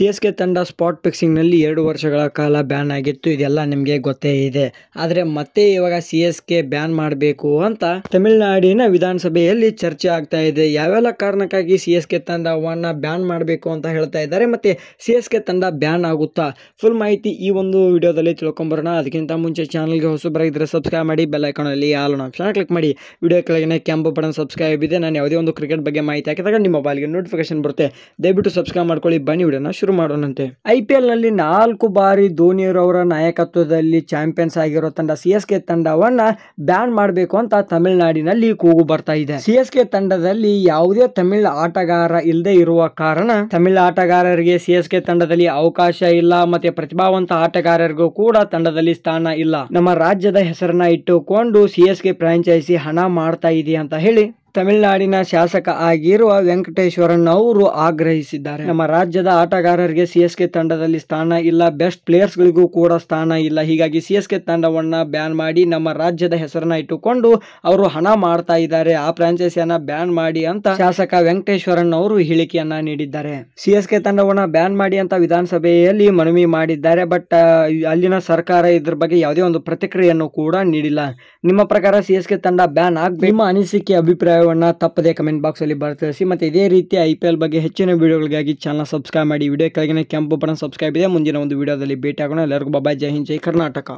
C S K ತಂಡ spot ಫಿಕ್ಸಿಂಗ್ನಲ್ಲಿ ಎರಡು ವರ್ಷಗಳ ಕಾಲ ಬ್ಯಾನ್ ಆಗಿತ್ತು ಇದೆಲ್ಲ ನಿಮಗೆ ಗೊತ್ತೇ ಇದೆ ಆದರೆ ಮತ್ತೆ ಇವಾಗ ಸಿ ಎಸ್ ಕೆ ಬ್ಯಾನ್ ಮಾಡಬೇಕು ಅಂತ ತಮಿಳುನಾಡಿನ ವಿಧಾನಸಭೆಯಲ್ಲಿ ಚರ್ಚೆ ಆಗ್ತಾ ಇದೆ ಯಾವೆಲ್ಲ ಕಾರಣಕ್ಕಾಗಿ ಸಿ ಎಸ್ ಕೆ ತಂಡವನ್ನು ಬ್ಯಾನ್ ಮಾಡಬೇಕು ಅಂತ ಹೇಳ್ತಾ ಇದ್ದಾರೆ ಮತ್ತು ಸಿ ಎಸ್ ಕೆ ತಂಡ ಬ್ಯಾನ್ ಆಗುತ್ತಾ ಫುಲ್ ಮಾಹಿತಿ ಈ ಒಂದು ವಿಡಿಯೋದಲ್ಲಿ ತಿಳ್ಕೊಂಬರೋಣ ಅದಕ್ಕಿಂತ ಮುಂಚೆ ಚಾನಲ್ಗೆ ಹೊಸಬರಾಗಿದ್ದರೆ ಸಬ್ಸ್ಕ್ರೈಬ್ ಮಾಡಿ ಬೆಲ್ ಐಕಾನಲ್ಲಿ ಆಲ್ ಆಪ್ಷನ್ ಕ್ಲಿಕ್ ಮಾಡಿ ವಿಡಿಯೋ ಕೆಳಗಿನ ಕೆಂಪು ಬಟನ್ ಸಬ್ಸ್ಕ್ರೈಬ್ ಇದೆ ನಾನು ಯಾವುದೇ ಒಂದು ಕ್ರಿಕೆಟ್ ಬಗ್ಗೆ ಮಾಹಿತಿ ಹಾಕಿದಾಗ ನಿಮ್ಮ ಮೊಬೈಲ್ಗೆ ನೋಟಿಫಿಕೇಶನ್ ಬರುತ್ತೆ ದಯವಿಟ್ಟು ಸಬ್ಸ್ಕ್ರೈಬ್ ಮಾಡ್ಕೊಳ್ಳಿ ಬನ್ನಿ ವಿಡಿಯೋನ ಶುರು ಶುರು ಮಾಡೋಣಂತೆ ಐ ಪಿ ಎಲ್ ನಲ್ಲಿ ನಾಲ್ಕು ಬಾರಿ ಅವರ ನಾಯಕತ್ವದಲ್ಲಿ ಚಾಂಪಿಯನ್ಸ್ ಆಗಿರೋ ತಂಡ ಸಿ ಎಸ್ ಕೆ ತಂಡವನ್ನ ಬ್ಯಾನ್ ಮಾಡಬೇಕು ಅಂತ ತಮಿಳುನಾಡಿನಲ್ಲಿ ಕೂಗು ಬರ್ತಾ ಇದೆ ಸಿ ಎಸ್ ಕೆ ತಂಡದಲ್ಲಿ ಯಾವುದೇ ತಮಿಳ್ ಆಟಗಾರ ಇಲ್ಲದೆ ಇರುವ ಕಾರಣ ತಮಿಳ್ ಆಟಗಾರರಿಗೆ ಸಿ ಎಸ್ ಕೆ ತಂಡದಲ್ಲಿ ಅವಕಾಶ ಇಲ್ಲ ಮತ್ತೆ ಪ್ರತಿಭಾವಂತ ಆಟಗಾರರಿಗೂ ಕೂಡ ತಂಡದಲ್ಲಿ ಸ್ಥಾನ ಇಲ್ಲ ನಮ್ಮ ರಾಜ್ಯದ ಹೆಸರನ್ನ ಇಟ್ಟುಕೊಂಡು ಸಿ ಎಸ್ ಕೆ ಫ್ರಾಂಚೈಸಿ ಹಣ ಮಾಡ್ತಾ ಇದೆ ಅಂತ ಹೇಳಿ ತಮಿಳುನಾಡಿನ ಶಾಸಕ ಆಗಿರುವ ವೆಂಕಟೇಶ್ವರನ್ ಅವರು ಆಗ್ರಹಿಸಿದ್ದಾರೆ ನಮ್ಮ ರಾಜ್ಯದ ಆಟಗಾರರಿಗೆ ಸಿಎಸ್ಕೆ ತಂಡದಲ್ಲಿ ಸ್ಥಾನ ಇಲ್ಲ ಬೆಸ್ಟ್ ಗಳಿಗೂ ಕೂಡ ಸ್ಥಾನ ಇಲ್ಲ ಹೀಗಾಗಿ ಸಿಎಸ್ಕೆ ತಂಡವನ್ನ ಬ್ಯಾನ್ ಮಾಡಿ ನಮ್ಮ ರಾಜ್ಯದ ಹೆಸರನ್ನ ಇಟ್ಟುಕೊಂಡು ಅವರು ಹಣ ಮಾಡ್ತಾ ಇದ್ದಾರೆ ಆ ಫ್ರಾಂಚೈಸಿಯನ್ನ ಬ್ಯಾನ್ ಮಾಡಿ ಅಂತ ಶಾಸಕ ವೆಂಕಟೇಶ್ವರನ್ ಅವರು ಹೇಳಿಕೆಯನ್ನ ನೀಡಿದ್ದಾರೆ ಸಿಎಸ್ಕೆ ತಂಡವನ್ನ ಬ್ಯಾನ್ ಮಾಡಿ ಅಂತ ವಿಧಾನಸಭೆಯಲ್ಲಿ ಮನವಿ ಮಾಡಿದ್ದಾರೆ ಬಟ್ ಅಲ್ಲಿನ ಸರ್ಕಾರ ಇದ್ರ ಬಗ್ಗೆ ಯಾವುದೇ ಒಂದು ಪ್ರತಿಕ್ರಿಯೆಯನ್ನು ಕೂಡ ನೀಡಿಲ್ಲ ನಿಮ್ಮ ಪ್ರಕಾರ ಸಿಎಸ್ಕೆ ತಂಡ ಬ್ಯಾನ್ ಆಗ್ಬೇಕು ನಿಮ್ಮ ಅನಿಸಿಕೆ ಅಭಿಪ್ರಾಯ ಅಭಿಪ್ರಾಯವನ್ನು ತಪ್ಪದೇ ಕಮೆಂಟ್ ಬಾಕ್ಸಲ್ಲಿ ಬರ್ತರಿಸಿ ಮತ್ತು ಇದೇ ರೀತಿ ಐ ಪಿ ಎಲ್ ಬಗ್ಗೆ ಹೆಚ್ಚಿನ ವೀಡಿಯೋಗಳಿಗಾಗಿ ಚಾನಲ್ ಸಬ್ಸ್ಕ್ರೈಬ್ ಮಾಡಿ ವಿಡಿಯೋ ಕೆಳಗಿನ ಕೆಂಪು ಬಟನ್ ಸಬ್ಸ್ಕ್ರೈಬ್ ಇದೆ ಮುಂದಿನ ಒಂದು ವೀಡಿಯೋದಲ್ಲಿ ಭೇಟಿ ಆಗೋಣ ಎಲ್ಲರಿಗೂ ಬಾಬಾ ಜೈ ಹಿಂದ್ ಜೈ ಕರ್ನಾಟಕ